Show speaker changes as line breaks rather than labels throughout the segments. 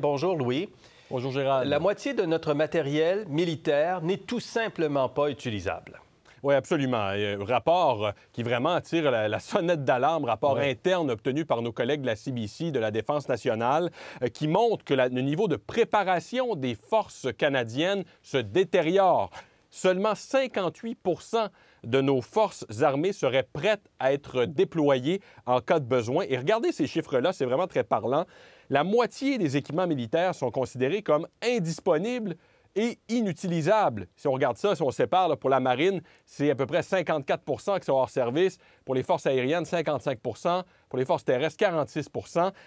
Bonjour Louis. Bonjour Gérald. La moitié de notre matériel militaire n'est tout simplement pas utilisable. Oui, absolument. Un euh, rapport euh, qui vraiment attire la, sonnette d'alarme, rapport interne obtenu par nos collègues de la CBC, de la Défense nationale, euh, qui montre que le niveau de préparation des forces canadiennes se détériore. Seulement 58 de nos forces armées seraient prêtes à être déployées en cas de besoin. Et regardez ces chiffres-là, c'est vraiment très parlant. La moitié des équipements militaires sont considérés comme indisponibles et inutilisables. Si on regarde ça, si on sépare, pour la marine, c'est à peu près 54 qui sont hors service. Pour les forces aériennes, 55 Pour les forces terrestres, 46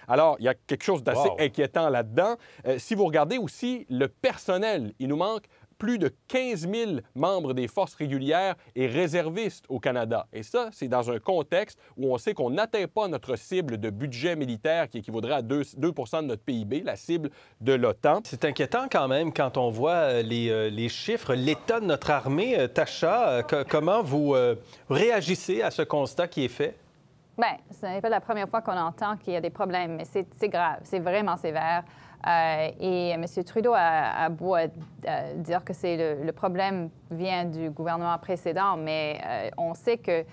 Alors, il y a quelque chose d'assez inquiétant là-dedans. Euh, si vous regardez aussi le personnel, il nous manque plus de 15 000 membres des forces régulières et réservistes au Canada. Et ça, c'est dans un contexte où on sait qu'on n'atteint pas notre cible de budget militaire qui équivaudrait à 2, de notre PIB, la cible de l'OTAN. C'est inquiétant quand même quand on voit euh, euh, les, chiffres, l'état de notre armée. Euh, Tacha, comment vous réagissez à ce constat qui est fait?
Bien, ce n'est pas la première fois qu'on entend qu'il y a des problèmes, mais c'est grave, c'est vraiment sévère. Euh, et M. Trudeau a, beau euh, dire que c'est le, problème vient du gouvernement précédent, mais euh, on sait que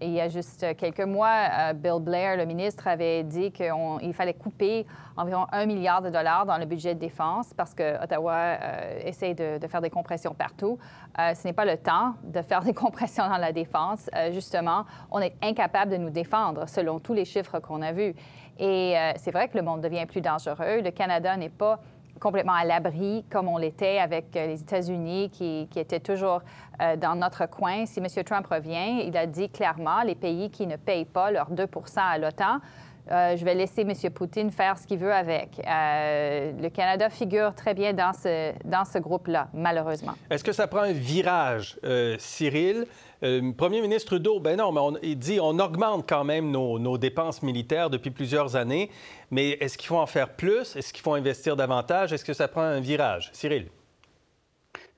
il y a juste quelques mois, euh, Bill Blair, le ministre, avait dit qu'il fallait couper environ un milliard de dollars dans le budget de défense parce que Ottawa euh, essaie de, faire des compressions partout. Euh, ce n'est pas le temps de faire des compressions dans la défense. justement, on est incapable de nous défendre selon tous les chiffres qu'on a vus. Et c'est vrai que le monde devient plus dangereux. Le Canada n'est pas complètement à l'abri comme on l'était avec euh, les États-Unis qui, étaient toujours euh, dans notre coin. Si M. Trump revient, il a dit clairement les pays qui ne payent pas leurs 2 à l'OTAN euh, je vais laisser M. Poutine faire ce qu'il veut avec. Euh, le Canada figure très bien dans ce, dans ce groupe-là, malheureusement.
Est-ce que ça prend un virage, euh, Cyril? Premier ministre Trudeau, ben non, mais on, il dit on augmente quand même nos, nos dépenses militaires depuis plusieurs années, mais est-ce qu'il faut en faire plus? Est-ce qu'il faut investir davantage? Est-ce que ça prend un virage? Cyril?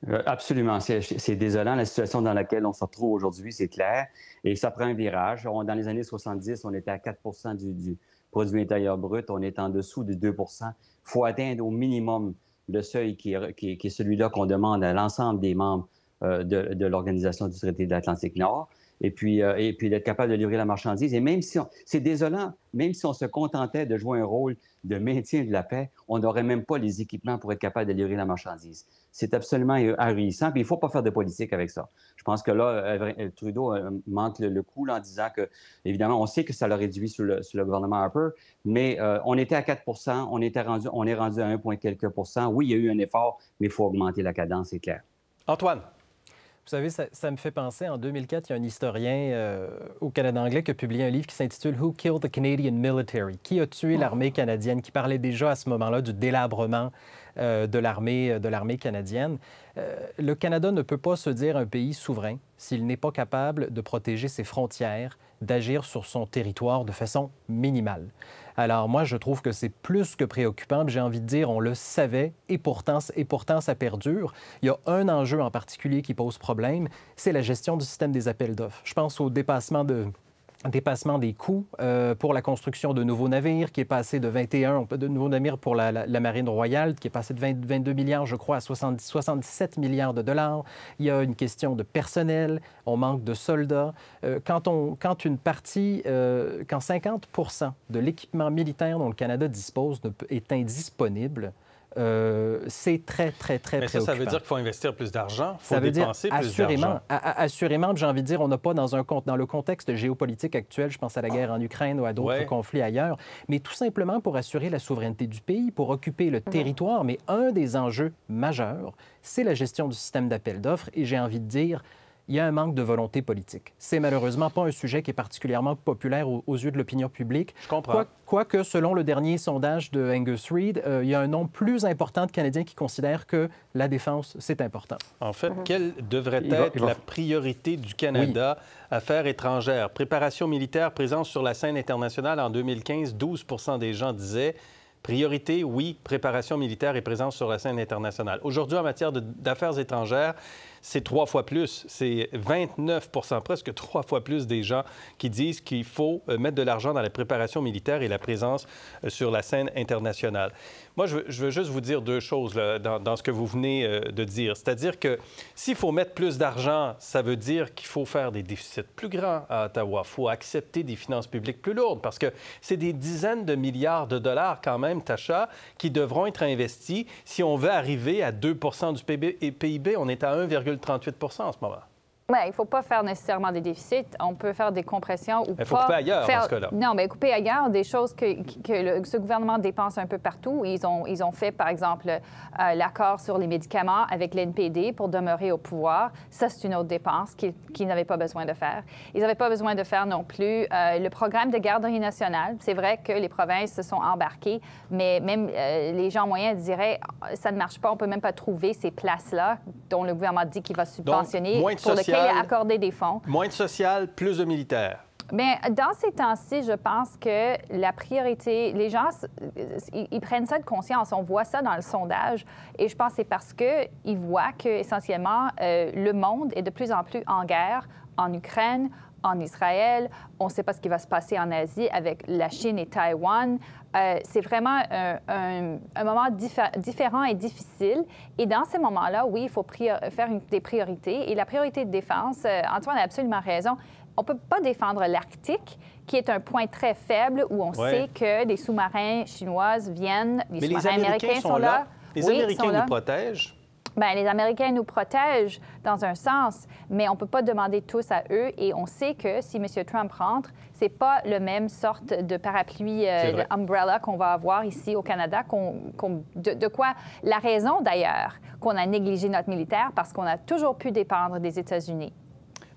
Euh, absolument. C'est désolant la situation dans laquelle on se retrouve aujourd'hui, c'est clair. Et ça prend un virage. dans les années 70, on était à 4 du, produit intérieur brut. On est en dessous de 2 Il faut atteindre au minimum le seuil qui, est celui-là qu'on demande à l'ensemble des membres euh, de, de l'Organisation du traité de l'Atlantique Nord et puis, euh, puis d'être capable de livrer la marchandise. Et même si c'est désolant, même si on se contentait de jouer un rôle de maintien de la paix, on n'aurait même pas les équipements pour être capable de livrer la marchandise. C'est absolument euh, ahurissant. Puis il ne faut pas faire de politique avec ça. Je pense que là, euh, Trudeau manque le, coup en disant que, évidemment, on sait que ça le réduit sur le, gouvernement Harper, mais on était à 4 on, était rendu, on est rendu à 1, quelques Oui, il y a eu un effort, mais il faut augmenter la cadence, c'est clair.
Antoine.
Vous savez, ça, me fait penser, en 2004, il y a un historien euh, au Canada anglais qui a publié un livre qui s'intitule Who Killed the Canadian Military? Qui a tué oh. l'armée canadienne? Qui parlait déjà à ce moment-là du délabrement euh, de l'armée euh, de l'armée canadienne. le Canada ne peut pas se dire un pays souverain s'il n'est pas capable de protéger ses frontières, d'agir sur son territoire de façon minimale. Alors moi, je trouve que c'est plus que préoccupant. J'ai envie de dire, on le savait et pourtant, et pourtant, ça perdure. Il y a un enjeu en particulier qui pose problème, c'est la gestion du système des appels d'offres. Je pense au dépassement de dépassement des coûts euh, pour la construction de nouveaux navires, qui est passé de 21, de nouveaux navires pour la, marine royale, qui est passé de 22 milliards, je crois, à 77 milliards de dollars. Il y a une question de personnel, on manque de soldats. Euh, quand, on, quand une partie, euh, quand 50 de l'équipement militaire dont le Canada dispose est indisponible, euh, c'est très, très, très Mais ça, ça veut dire
qu'il faut investir plus d'argent, il faut ça veut dépenser dire, plus d'argent.
Assurément, j'ai envie de dire, on n'a pas dans, un, dans le contexte géopolitique actuel, je pense à la guerre en Ukraine ou à d'autres conflits ailleurs, mais tout simplement pour assurer la souveraineté du pays, pour occuper le mhm. territoire. Mais un des enjeux majeurs, c'est la gestion du système d'appel d'offres. Et j'ai envie de dire, il y a un manque de volonté politique. C'est malheureusement pas un sujet qui est particulièrement populaire aux, yeux de l'opinion publique. Je comprends. Quoique, selon le dernier sondage de Angus Reid, euh, il y a un nombre plus important de Canadiens qui considèrent que la défense, c'est important.
En fait, mhm. quelle devrait être la priorité du Canada Affaires étrangères, préparation militaire, présence sur la scène internationale en 2015, 12 des gens disaient priorité, oui, préparation militaire et présence sur la scène internationale. Aujourd'hui, en matière d'affaires étrangères, c'est trois fois plus. C'est 29 presque trois fois plus des gens qui disent qu'il faut euh, mettre de l'argent dans la préparation militaire et la présence euh, sur la scène internationale. Moi, je veux, juste vous dire deux choses dans, ce que vous venez euh, de dire. C'est-à-dire que s'il faut mettre plus d'argent, ça veut dire qu'il faut faire des déficits plus grands à Ottawa. Il faut accepter des finances publiques plus lourdes parce que c'est des dizaines de milliards de dollars quand même, Tacha, qui devront être investis si on veut arriver à 2 du PIB. On est à 1,5 38 en ce moment
il ne faut pas faire nécessairement des déficits. On peut faire des compressions ou pas. Il faut couper ailleurs, Non, mais couper ailleurs, des choses que, le, ce gouvernement dépense un peu partout. Ils ont, ils ont fait, par exemple, euh, l'accord sur les médicaments avec l'NPD pour demeurer au pouvoir. Ça, c'est une autre dépense qu'ils n'avaient pas besoin de faire. Ils n'avaient pas besoin de faire non plus euh, le programme de garderie nationale. C'est vrai que les provinces se sont embarquées, mais même euh, les gens moyens diraient ça ne marche pas, on ne peut même pas trouver ces places-là dont le gouvernement dit qu'il va subventionner Donc, moins de accorder des fonds.
Moins de social, plus de militaires.
Mais ben, dans ces temps-ci, je pense que la priorité, les gens, ils prennent ça de conscience. On voit ça dans le sondage. Et je pense que c'est parce qu'ils voient qu'essentiellement, euh, le monde est de plus en plus en guerre en Ukraine, en Israël, on ne sait pas ce qui va se passer en Asie avec la Chine et Taïwan. Euh, c'est vraiment un, moment différent et difficile. Et dans ces moments-là, oui, il faut faire des priorités. Et la priorité de défense, euh, Antoine a absolument raison. On ne peut pas défendre l'Arctique, qui est un point très faible où on sait que des sous-marins chinoises viennent, Les américains, sont, là. Les Américains nous protègent. Ben, les Américains nous protègent dans un sens, mais on ne peut pas demander tous à eux. Et on sait que si M. Trump rentre, ce n'est pas le même sorte de parapluie euh, umbrella qu'on va avoir ici au Canada, de, quoi la raison d'ailleurs qu'on a négligé notre militaire parce qu'on a toujours pu dépendre des États-Unis.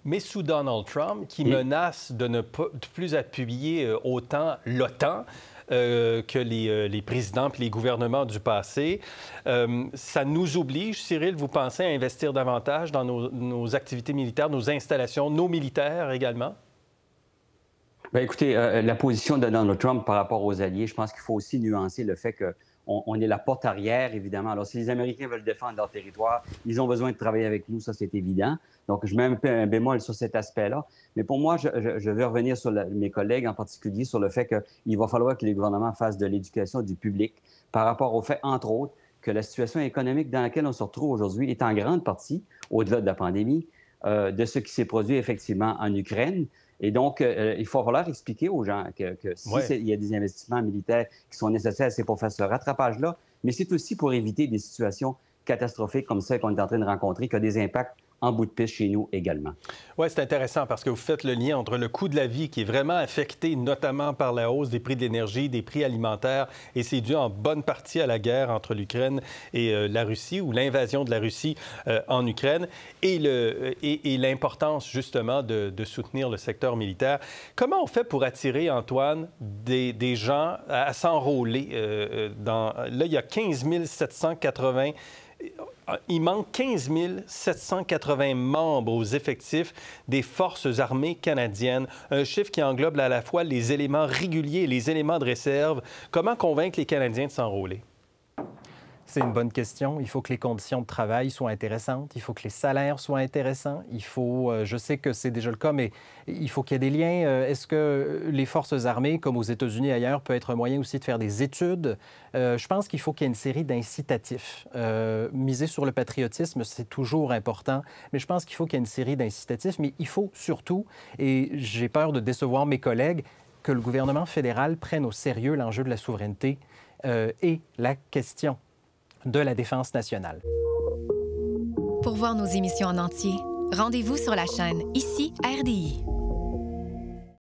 Mais sous Donald Trump, qui menace de ne plus appuyer euh, autant l'OTAN, euh, que les, euh, les présidents et les gouvernements du passé. Euh, ça nous oblige, Cyril, vous pensez, à investir davantage dans nos, activités militaires, nos installations, nos militaires également?
Bien, écoutez, la position de Donald Trump par rapport aux alliés, je pense qu'il faut aussi nuancer le fait que on, est la porte arrière, évidemment. Alors, si les Américains veulent défendre leur territoire, ils ont besoin de travailler avec nous, ça c'est évident. Donc, je mets un, bémol sur cet aspect-là. Mais pour moi, je, veux revenir sur mes collègues, en particulier sur le fait qu'il va falloir que les gouvernements fassent de l'éducation du public par rapport au fait, entre autres, que la situation économique dans laquelle on se retrouve aujourd'hui est en grande partie, au-delà de la pandémie, euh, de ce qui s'est produit effectivement en Ukraine, et donc, euh, euh, il faut falloir expliquer aux gens que, s'il y a des investissements militaires qui sont nécessaires, c'est pour faire ce rattrapage-là, mais c'est aussi pour éviter des situations catastrophiques comme celles qu'on est en train de rencontrer, qui ont des impacts en bout de piste chez nous également.
Oui, c'est intéressant parce que vous faites le lien entre le coût de la vie qui est vraiment affecté notamment par la hausse des prix de l'énergie, des prix alimentaires, et c'est dû en bonne partie à la guerre entre l'Ukraine et euh, la Russie ou l'invasion de la Russie euh, en Ukraine, euh, et, et, l'importance justement de, soutenir le secteur militaire. Comment on fait pour attirer, Antoine, des, gens à, s'enrôler dans... Là, il y a 15 780 ah, il manque 15 780 membres aux effectifs des Forces armées canadiennes, un chiffre qui englobe à la fois les éléments réguliers et les éléments de réserve. Comment convaincre les Canadiens de s'enrôler?
C'est une bonne question. Il faut que les conditions de travail soient intéressantes, il faut que les salaires soient intéressants, il faut, euh, je sais que c'est déjà le cas, mais il faut qu'il y ait des liens. Euh, est-ce que euh, les forces armées, comme aux États-Unis ailleurs, peut être un moyen aussi de faire des études? je pense qu'il faut qu'il y ait une série d'incitatifs. miser sur le patriotisme, c'est toujours important, mais je pense qu'il faut qu'il y ait une série d'incitatifs, mais il faut surtout, et j'ai peur de décevoir mes collègues, que le gouvernement fédéral prenne au sérieux l'enjeu de la souveraineté et la question de la Défense nationale.
Pour voir nos émissions en entier, rendez-vous sur la chaîne Ici RDI.